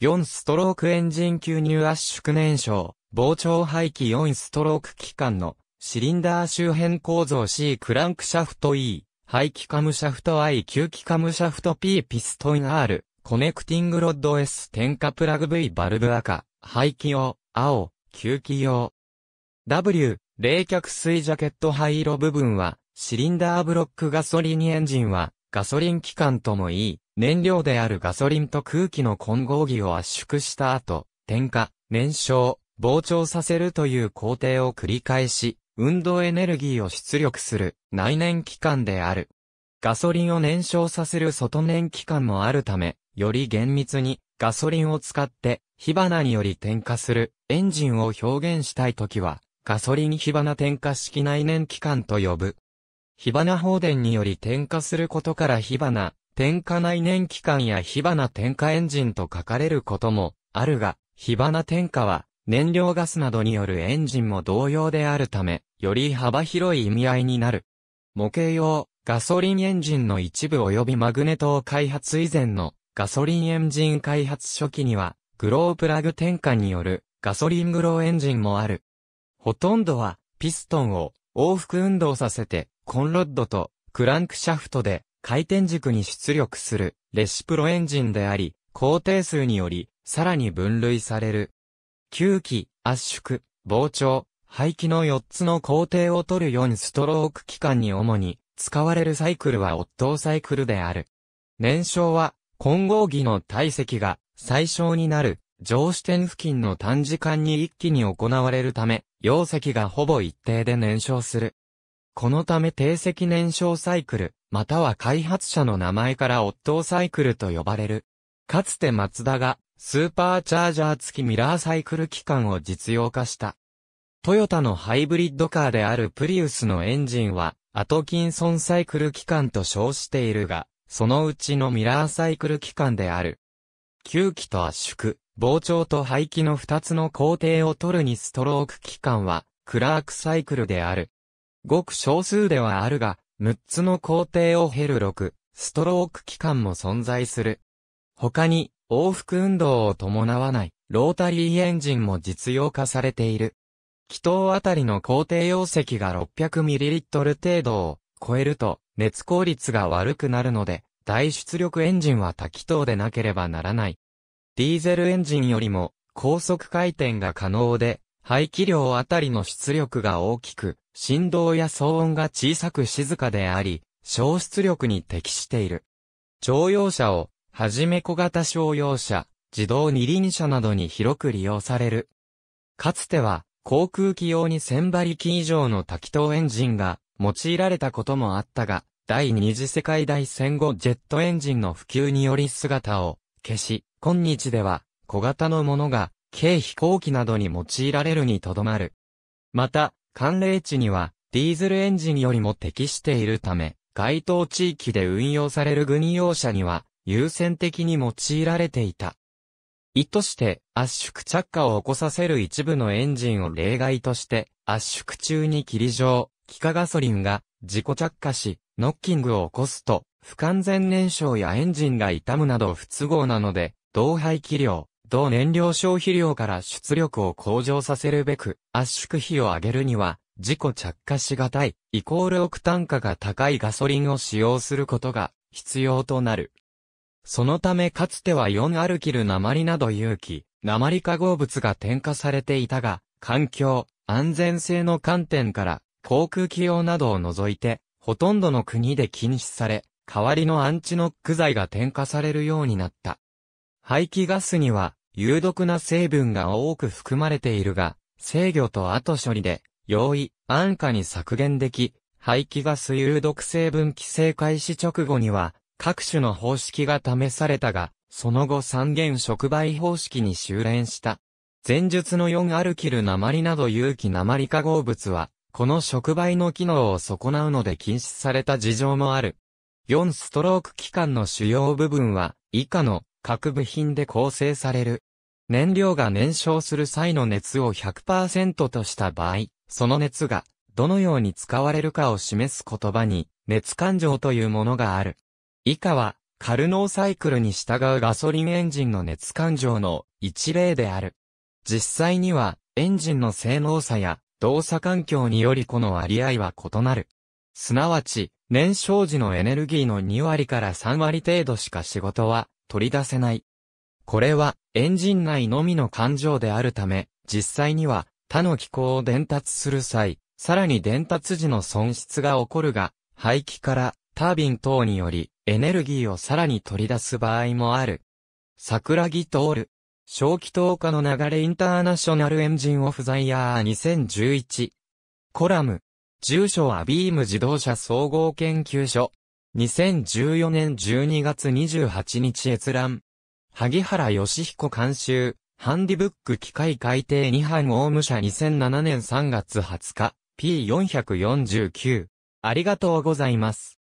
4ストロークエンジン吸入圧縮燃焼、膨張排気4ストローク機関のシリンダー周辺構造 C クランクシャフト E、排気カムシャフト I 吸気カムシャフト P ピストン R、コネクティングロッド S 点火プラグ V バルブ赤、排気用、青、吸気用。W、冷却水ジャケット灰色部分は、シリンダーブロックガソリンエンジンは、ガソリン機関ともいい、燃料であるガソリンと空気の混合儀を圧縮した後、点火、燃焼、膨張させるという工程を繰り返し、運動エネルギーを出力する内燃機関である。ガソリンを燃焼させる外燃機関もあるため、より厳密にガソリンを使って火花により点火するエンジンを表現したいときは、ガソリン火花点火式内燃機関と呼ぶ。火花放電により点火することから火花点火内燃機関や火花点火エンジンと書かれることもあるが、火花点火は燃料ガスなどによるエンジンも同様であるため、より幅広い意味合いになる。模型用ガソリンエンジンの一部及びマグネトを開発以前のガソリンエンジン開発初期には、グロープラグ点火によるガソリングローエンジンもある。ほとんどはピストンを往復運動させてコンロッドとクランクシャフトで回転軸に出力するレシプロエンジンであり、工程数により、さらに分類される。吸気、圧縮、膨張、排気の4つの工程を取る4ストローク機関に主に使われるサイクルはオットーサイクルである。燃焼は混合技の体積が最小になる上視点付近の短時間に一気に行われるため、容積がほぼ一定で燃焼する。このため定石燃焼サイクル、または開発者の名前からオットーサイクルと呼ばれる。かつてマツダが、スーパーチャージャー付きミラーサイクル機関を実用化した。トヨタのハイブリッドカーであるプリウスのエンジンは、アトキンソンサイクル機関と称しているが、そのうちのミラーサイクル機関である。吸気と圧縮、膨張と排気の2つの工程を取るにストローク機関は、クラークサイクルである。ごく少数ではあるが、6つの工程を経る6、ストローク期間も存在する。他に、往復運動を伴わない、ロータリーエンジンも実用化されている。気筒あたりの工程容積が 600ml 程度を超えると、熱効率が悪くなるので、大出力エンジンは多気筒でなければならない。ディーゼルエンジンよりも、高速回転が可能で、排気量あたりの出力が大きく、振動や騒音が小さく静かであり、消失力に適している。乗用車を、はじめ小型商用車、自動二輪車などに広く利用される。かつては、航空機用に1000馬力以上の多気筒エンジンが用いられたこともあったが、第二次世界大戦後ジェットエンジンの普及により姿を消し、今日では小型のものが軽飛行機などに用いられるにとどまる。また、寒冷地には、ディーゼルエンジンよりも適しているため、該当地域で運用される軍用車には、優先的に用いられていた。意図して圧縮着火を起こさせる一部のエンジンを例外として、圧縮中に霧状、気化ガソリンが自己着火し、ノッキングを起こすと、不完全燃焼やエンジンが傷むなど不都合なので、同排気量、同燃料消費量から出力を向上させるべく、圧縮比を上げるには、自己着火しがたい、イコール億単価が高いガソリンを使用することが必要となる。そのためかつては4アルキル鉛など有機、鉛化合物が添加されていたが、環境、安全性の観点から、航空機用などを除いて、ほとんどの国で禁止され、代わりのアンチノック剤が添加されるようになった。排気ガスには、有毒な成分が多く含まれているが、制御と後処理で、容易、安価に削減でき、排気ガス有毒成分規制開始直後には、各種の方式が試されたが、その後三元触媒方式に修練した。前述の4アルキル鉛など有機鉛化合物は、この触媒の機能を損なうので禁止された事情もある。4ストローク機関の主要部分は、以下の各部品で構成される。燃料が燃焼する際の熱を100%とした場合、その熱がどのように使われるかを示す言葉に熱感情というものがある。以下はカルノーサイクルに従うガソリンエンジンの熱感情の一例である。実際にはエンジンの性能差や動作環境によりこの割合は異なる。すなわち、燃焼時のエネルギーの2割から3割程度しか仕事は取り出せない。これはエンジン内のみの感情であるため、実際には他の機構を伝達する際、さらに伝達時の損失が起こるが、排気からタービン等によりエネルギーをさらに取り出す場合もある。桜木通る。小気投下の流れインターナショナルエンジンオフザイヤー2011。コラム。住所はビーム自動車総合研究所。2014年12月28日閲覧。萩原義彦監修、ハンディブック機械改定2版オウム社2007年3月20日、P449。ありがとうございます。